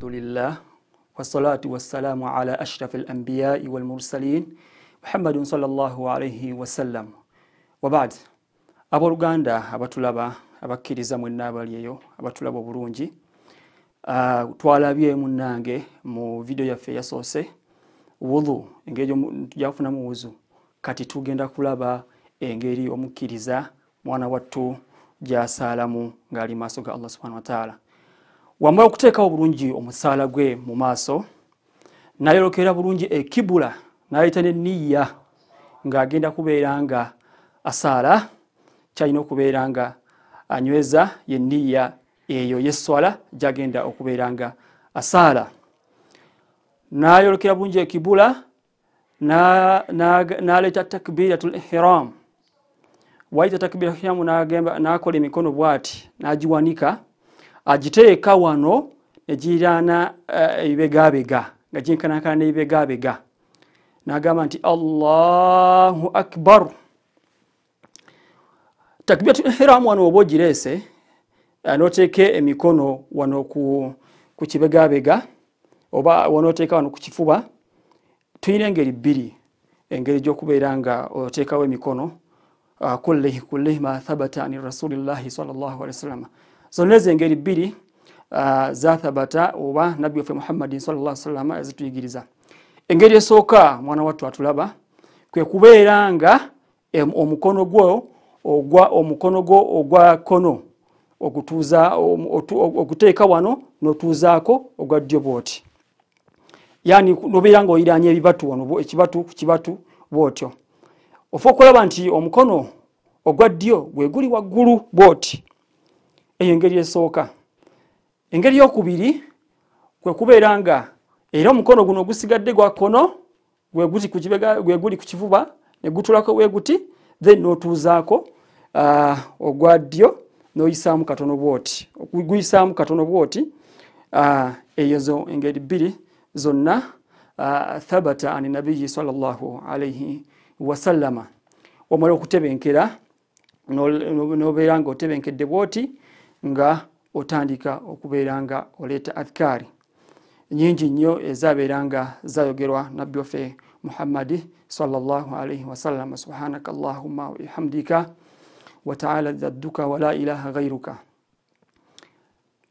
Alhamdulillah wassalatu wassalamu ala ashraf alambiyai walmursalin mursalin Muhammadin sallallahu wasallam wabad abooluganda abatulaba abakkiriza mwenna abali eyo abatulaba obulungi twalabye munange mu vidio yaffe eyasoose wudhu engeri gyafunamu wuzu kati tugenda kulaba engeri omukkiriza mwana wattu gyasaalamu ng'ali maaso ga allah subhana wataala wamala okuteekawo bulungi omusaala gwe mu maaso nayolokera bulungi ekibula nayita ne niya ng'agenda kubeera nga asaala kyalina okubeera nga anyweza ye niya eyo yeswala gyagenda okubeera nga asaala nayolokera bulungi ekibula naleeta takbiratul ihiramu waita takbiratul ihiramu nakola emikono bwati najiwanika na agiteeka wano negiraana ebibegabega eh, nga ginkanakana nebibegabega nagamba nti allahu akbar takbiratu ihiramu wano oba ogirese eh, noteeke emikono wano ku kibegabega oba wanoteeka wano ku kifuba tuyina engeri bbiri engeri gyokubeera nga oteekawo emikono kulih ah, kulih ma thabata ani rasulillahi sallallahu alihi wa sallama zonna ezo engeri bbiri uh, zathabata oba nabbi waffe muhammadin salasalama ezituyigiriza engeri esooka mwana wattu atulaba kwe kubeera nga omukono gwo omukono gwo ogwa kono ogutuzaoguteeka wano notuuzaako ogwa ddyo bwoti yani nobeera nga oyiranya ebibatu wano ekibatu ku kibatu bwotyo ofa okulaba nti omukono ogwa ddyo gwe guli waggulu bwoti eyo engeri esooka engeri yokubiri kwe kubeera nga era omukono guno ogusigadde gwa kkono gwe guli ku kifuba ne gutulako we guti then n'otuuzaako ogwa ddyo noyisaamu katono bwoti guyisaamu katono bwoti eyozo engeri bbiri zonna thabata an nabiyi salllahu alaihi wasallama omala okutebenkera nobeera nga otebenkedde bwoti no, no, no, no, no, no, no, no, no, nga otandika okubeera nga oleeta adhikaari nyingi nnyo ezabeera nga zayogerwa nabbi waffe muhammadi salllahalaihi wasallama subhanaka allahuma wabihamdika wataala jadduka wala ilaha ghairuka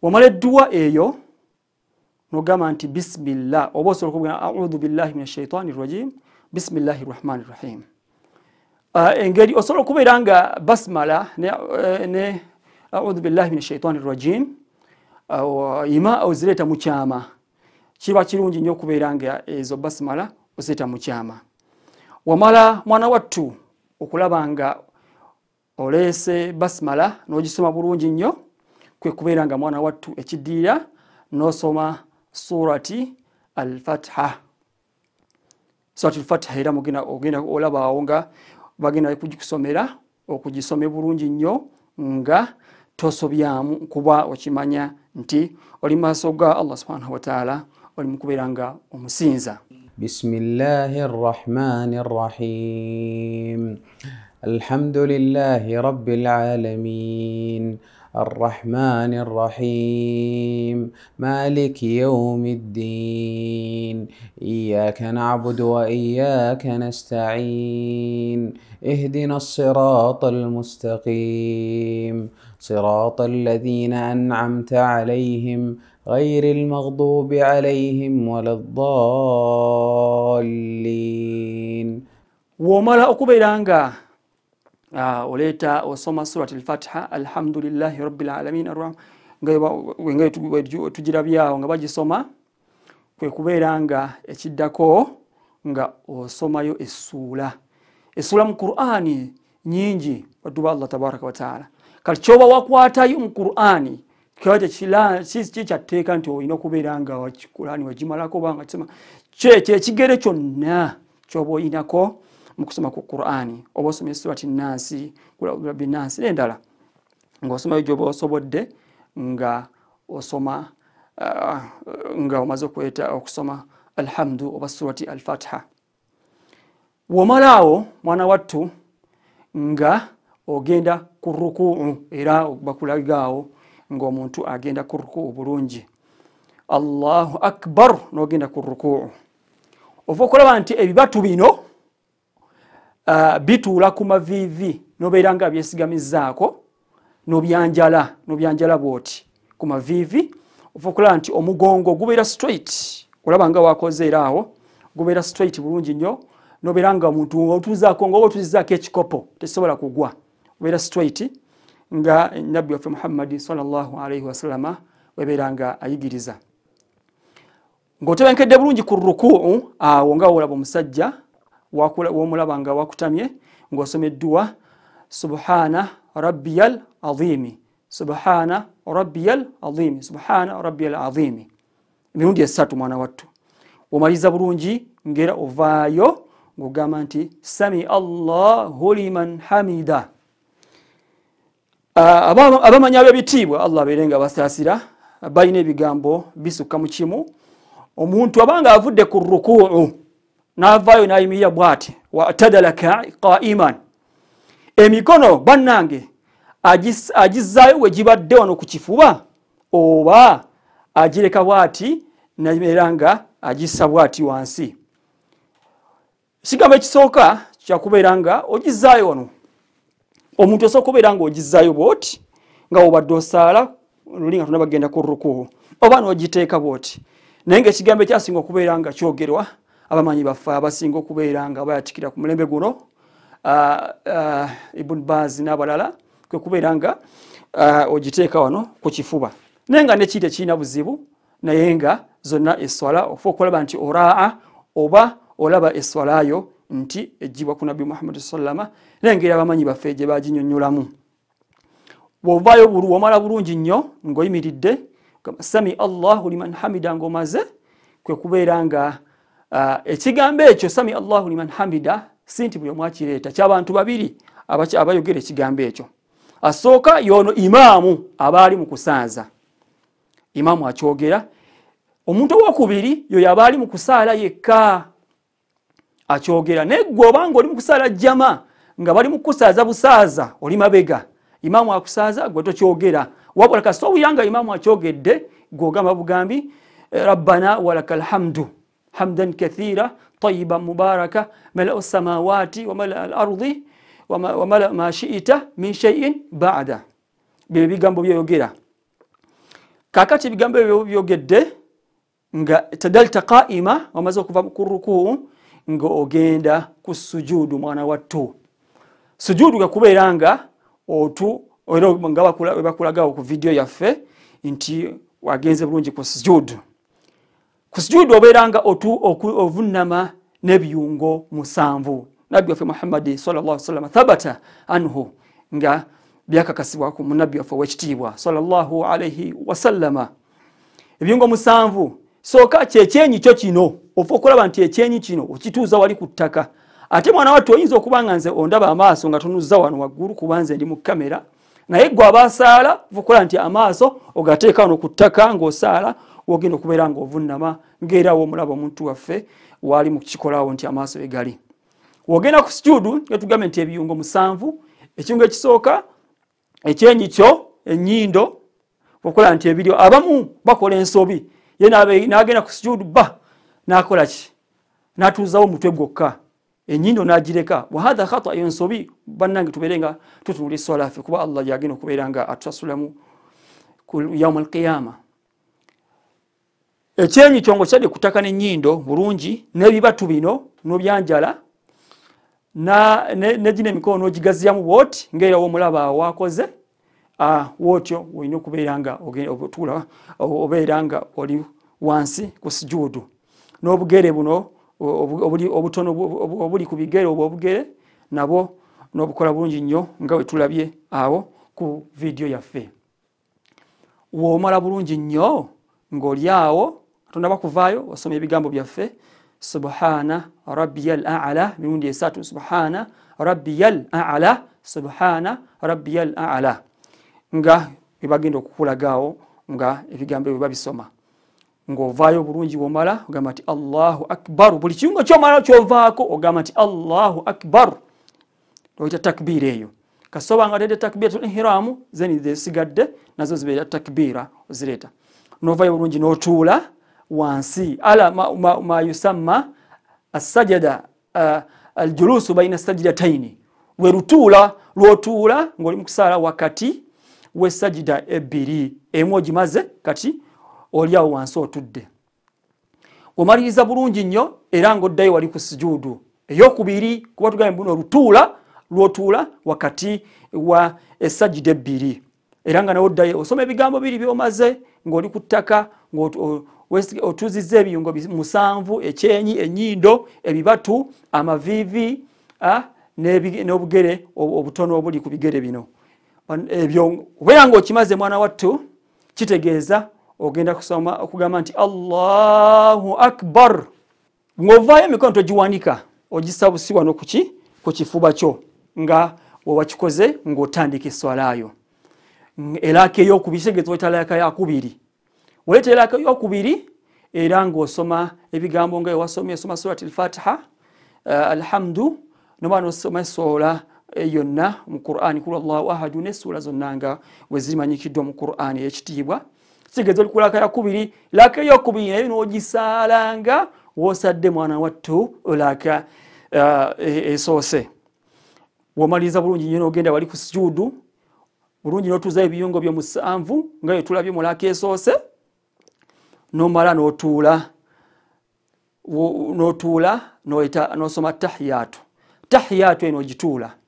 wamala edduwa eyo nogamba nti bisimillah oba osobola okuga audhu billahi min ashaitani rrajim bisimillahi rrahmani rrahim ah, engeri osobola okubeera nga basmala ne eh, audhu billahi min shaitani rajim ima ozireeta mukyama kiba kirungi nyo okubeera nga ezo basimala ozireeta mukyama wamala mwana wattu okulaba nga olese basimala nogisoma bulungi nnyo kwekubeera nga mwana wattu ekidiira nosoma surati alfatha surati lfatha era ogenda olabaawo nga bagenda kugikusomera okugisome bulungi nnyo nga tosobyamu kuba okimanya nti oli maaso ga allah subhanahu wa ta'ala oli mukubiranga omusinza بسم الله الرحمن الرحيم الحمد لله رب العالمين الرحمن الرحيم مالك يوم الدين إياك نعبد وإياك نستعين اهدنا الصراط المستقيم صراط الذين أنعمت عليهم غير المغضوب عليهم ولا الضالين وملا أكبرانغا oleeta osoma surat alfatiha alhamdulillahi rabbilalamin tugirabyawo nga bagisoma kwe kubeera nga ekiddako nga osomayo essuula essuula mu qur'ani nyingi baddu ba allah tabaraka wataala kati kyoba wakwatayo mu qurani kkikyateeka nti olina okubeera nga qurani wagimalako obanga kisoma kyekyekigere kyonna kyoba oyinako mukusoma ku qurani oba osoma esurati nansi binansi nendala ngaosomayo gyoba osobodde nga osoma ah, nga omaze okweta okusoma alhamdu oba surati alfatiha womala awo mwana wattu nga ogenda ku rukuu mm, era bakulagaawo ngaomuntu agenda ku rukuu bulungi allahu akbar nogenda ku rukuu ova okulaba nti ebibatu bino uh, bituula ku maviivi nobeera nga byesigamizaako nobyanjala nobyanjala bwoti ku maviivi ova okulaba nti omugongo gubeera straight olaba nga wakoze era awo gubeera straight bulungi nnyo nobeera nga omuntu otuzaako ngaoba otuzizaako ekikopo tesobola kugwa obeera stit nga nabbi waffe muhammadi salllahalaihi wasalama webeera nga ayigiriza ng'otebenkedde bulungi ku ruku'u awo nga wolaba omusajja womulaba nga wakutamye ng'osomeddwa subhana rabbiyal azimi subhana rabbiyal azimi subhana rabbiyal azimi emirundi esatu mwana wattu womaliza bulungi ngaera ovaayo ng'ogamba nti sami allahu liman hamida Ah, abamanyi ab'ebitiibwa allah abeere nga basaasira balina ebigambo bisukka mu kimu omuntu abanga avudde ku rukuu navaayo nayimirira bwati watadalaka qaiman emikono bannange agizaayo wegibadde wano ku kifuba oba agireka bwati nabeera nga agisa bwati wansi ekigambo ekisooka kyakubeera nga ogizaayo wano omuntu osobola okubeera ngaogizayo bwoti nga obadde osaala luli nga tona bagenda ku ruku oba nogiteeka bwoti naye nga ekigambo ekyasinga okubeera nga kyogerwa abamanyi baffe abasinga okubeera nga bayatikira ku mulembe guno ibun bazi n'abalala kwekubeera nga ogiteeka wano ku kifuba naye nga nekiri ekirina buzibu naye nga zonna eswala ofa okulaba nti oraa oba olaba eswalayo nti ejibwa ku nabi muhammad salama nengeri abamanyi baffe gye baginyonyolamu bwovayo womala bulungi nnyo ngaoyimiridde sami allahu liman hamida ngaomaze kwekubeera nga eh, ekigambo ekyo sami allahu liman hamida si nti buli omwakireeta kyabantu babiri abayogera ekigambo ekyo asooka yono imaamu abaali mukusanza imaamu akyogera omuntu owokubiri yoyo abaali mukusaala yekka akyogera naye ggwe oba nga oli mukusaala jjama nga bali mukusaaza busaaza oli mabega imaamu akusaaza gwe tokyogera wabula kasita owuyanga imaamu akyogedde gwe ogamba bugambi rabbana walaka alhamdu hamdan kathira tayiba mubaraka mala samawaati wamala alardi wamala mashiita min sheyin bada byo ebigambo byoyogera kakati ebigambo ebyo byogedde nga tadalta qaima wamaze okuva ku rukuu ng'ogenda ku sujuudu mwana wattu sujuudu gakubeera nga otu era nga we bakulagawo ku vidiyo yaffe nti wagenze bulungi ku sujuudu ku sujuudu obeera nga otu ovunama n'ebiyungo musanvu nabbi waffe muhammadi salllasalama thabata anhu nga byakakasibwaku munabbi waffe owekitiibwa salllahu alaihi wasallama ebiyungo musanvu sooka kyekyenyi kyo kino ofa okulaba nti ekyenyi kino okituuza wali ku ttaka ate mwana watu oyinza okuba nga nze ondaba amaaso nga tonuzza wano waggulu kuba nze ndi mu kamera naye gwe abasaala vukola nti amaaso ogateeka wano ku ttaka ng'osaala wogenda okubeera nga ovunama ngaerawo omulaba omuntu waffe waali mu kikolawo nti amaaso egali wogenda ku situdu etugambe nti ebiyungo musanvu ekiyungo ekisooka ekyenyi kyo ennyindo vukola nti ebiryo abamu bakola ensobi ye nagenda ku sujudu ba nakola ki natuzawo omutwe gwokka enyindo nagireka wahatha khata yonsobi bannange tubere nga tutunula eswala ffe kuba allah yagenda okubeera nga atusasulamu yaum alqiyama ekyenyi kyongo kyadde kutaka nenyindo bulungi nebibatu bino nobyanjala negina emikono nogigaziyamu bwoti ngaerawo omulaba awakoze Ah, wotyo olina okubeera nga otula obeera nga oli wansi ku sijuudu n'obugere buno obutono obuli ku bigere obwo obugere nabwo n'obukola bulungi nnyo nga bwe tulabye awo ku vidiyo yaffe woomala bulungi nnyo ng'oli awo tonaba kuvaayo osoma ebigambo byaffe subhana rabbiya al ala mirundi esatu subhana rabbiya al ala subhana rabbiya al ala nga webagenda okukulagaawo nga ebigambo ebyo babisoma ngaovaayo obulungi bwomala ogamba nti allahu akbaru buli kiyungo kyomala kyovaako ogamba nti allahu akbaru oyita takbiira eyo kasoba nga tete takbira tulihiramu then zesigadde nazo zibeera takbiira ozireeta novayo bulungi notuula wansi ala mayusamma asajada uh, aljulusu baina sajidataini werutuula lwotuula ngaoli mukusaala wakati wesajida ebiri emu ogimaze kati oliawo wansi otudde omaliriza bulungi nnyo era ngaoddayo wali ku sijuudu eyokubiri kuba tugambe buno olutuula lwotuula wakati wa esajida ebiri era nga naweoddayo osoma ebigambo biri byomaze ngaoli ku ttaka otuziza ebiyungo musanvu ekyenyi enyindo ebibatu amaviivi ah, n'obugere obutono obuli ku bigere bino ebyo eh, obeera nga okimaze mwana wattu kitegeeza ogenda kusoma okugamba nti allahu akbar ngaovaayo emikono togiwanika ogisabusibwa nokuki ku kifuba kyo nga wewakikoze ngaotandika eswalayo eraaka eyokubiri kitegeeza oeta raaka yakubiri oleeta eraaka yokubiri era ngaosoma ebigambo nga wewasomye osoma surat lfatiha eh, alhamdu noba nosoma esoola yonna mu qurani kul allahu ahadu nesuula zonna nga wezimanyikiddwa mu qurani ekitiibwa kitegeeza olikulaka yakubiri laka eyokubiri naye nogisaalanga wosadde mwana wattu laka eh, e, esoose womaliriza bulungi nyo nogenda wali ku sujuudu bulungi notuuzayo ebiyungo byomusanvu nga yetuulabye mu laka esoose nomala notuula notuula nosoma tahiyaatu tahiyaatu eno ogituula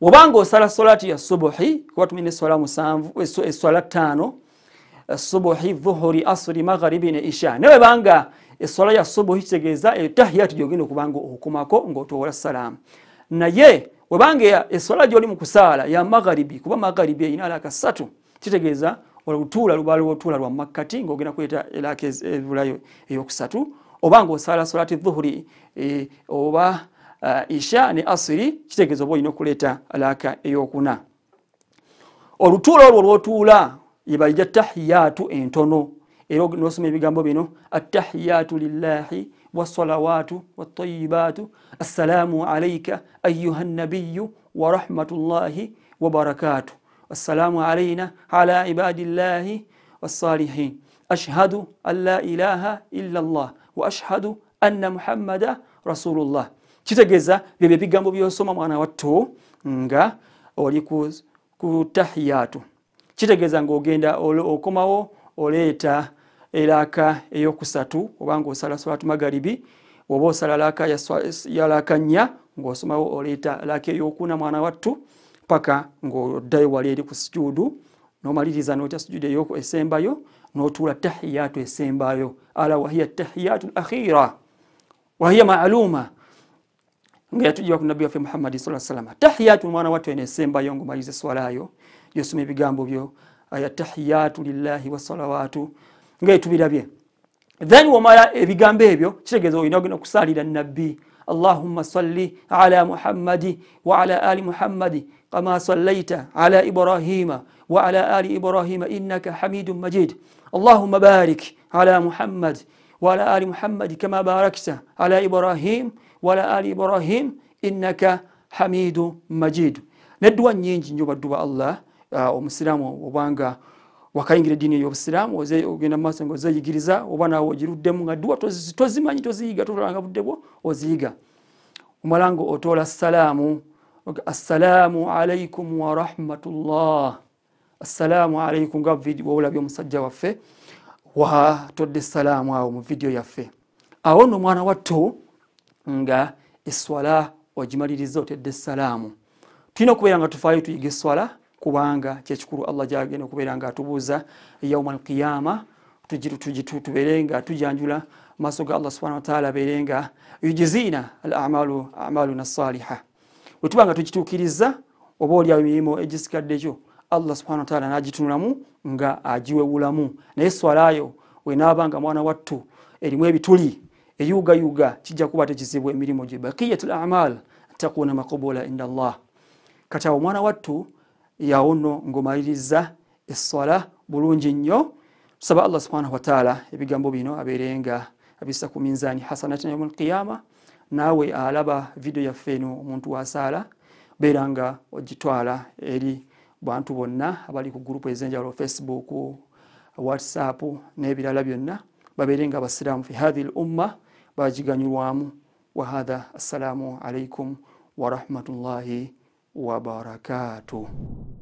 obanga osala solati ya subuhi kuba tumine eswala musanvu eswala e ttaano eh, subuhi vuhuri asuri magharibi ne isha newebanga eswala ya subuhi kitegeeza etahiyati gyogenda okubanga okumako ngaotowola salaamu naye webanga eswala gyoli mukusaala ya magharibi kuba magharibi eyina alaka satu kitegeeza olutuula lubaliwo otuula lwa mumakkati ngaogenda kuleta eraka evulayo e, eyokusatu obanga osala solati vuhuri eh, oba e, isha ne asiri kitegeeza oba olina alaka alaaka eyokuna olutuula olwo lwotuula yebalija tahiyaatu entono era nosoma ebigambo bino attahiyaatu lillahi wasalawaatu watayibaatu assalaamu alaika ayuha nabiyu warahmatullahi wabarakatuh السلام علينا على ala ibadillahi والصالحين ashhadu أن لا إله إلا الله وأشهد أن محمد رسول الله kitegeeza byebyo ebigambo byosoma mwana watto nga oli ku tahiyaatu kitegeeza ngaogenda okomawo oleeta eraaka eyokusatu obanga osala salatu magaribi oba osala laaka ya laaka nnya ngaosomawo oleeta laaka eyokuna mwana wattu paka ngaoddayo wali eri ku sijuudu nomaliriza nota sijuudu esembayo notuula tahiyaatu esembayo ala wahiya tahiyaatu lakhira wahiya maluuma ngeyatujja ku nabbi wafi muhammadi wa salama tahiyatu watu enesemba yongu maize swalayo eswalayo gyosoma vyo aya tahiyatu lillahi wasalawatu ngaetubirabye then womala ebigambo ebyo kitegeeza olina ogenda okusaalira nabbi اللهم صل على محمد وعلى آل محمد كما صليت على إبراهيم وعلى آل إبراهيم إنك majid Allahumma barik ala على wa ala ali Muhammadi kama باركت ala Ibrahima wala ali ibrahim innaka hamidu majid nedduwa nyingi nyo badduwa allah ah, omusiramu uh, omusiraamu obanga wakayingira eddiini ey'obusiraamu ogenda mumaaso nga ozeyigiriza oba naawe ogiruddemu nga dduwa tozimanyi toziyiga totolanga budde bwo oziyiga omala nga otoola salaamu assalaamu alaikum warahmatullah assalaamu alaikum nga olabye omusajja waffe watodde salaamu awo mu vidiyo yaffe awo nno omwana watto nga eswala ogimaliriza otedde esalaamu tulina okubeera nga tufaayo tuyiga eswala kubanga kyekikulu allah gyagenda okubeera nga atubuuza yauma alqiyama tubeere nga tujanjula maaso ga allah subhana wataala beere nga yujiziina amaluna saliha wetuba nga tugituukiriza oba olyawo emirimu egisigaddekyo allah subhana wataala nagitunulamu nga agiwewulamu naye eswalayo wenaabanga mwana wattu erimu ebituli yuga yuga kijja kuba tekizibwa emirimu gye bakiyatu amal takuna maqbula inda allah kati awo omwana wattu yawuno ngomaliriza essala bulungi nnyo tusaba allah subhanahu wataala ebigambo bino abeerenga abisa ku minzaani hasanatina yauma alqiyama naawe alaba vidiyo yaffe eno omuntu wasaala beera nga ogitwala eri bantu bonna abali ku gurupu ezenjawulo facebook whatsapp n'ebirala byonna babeere abasiramu fi hathihi l umma باجيغاني وامو وهذا السلام عليكم ورحمة الله وبركاته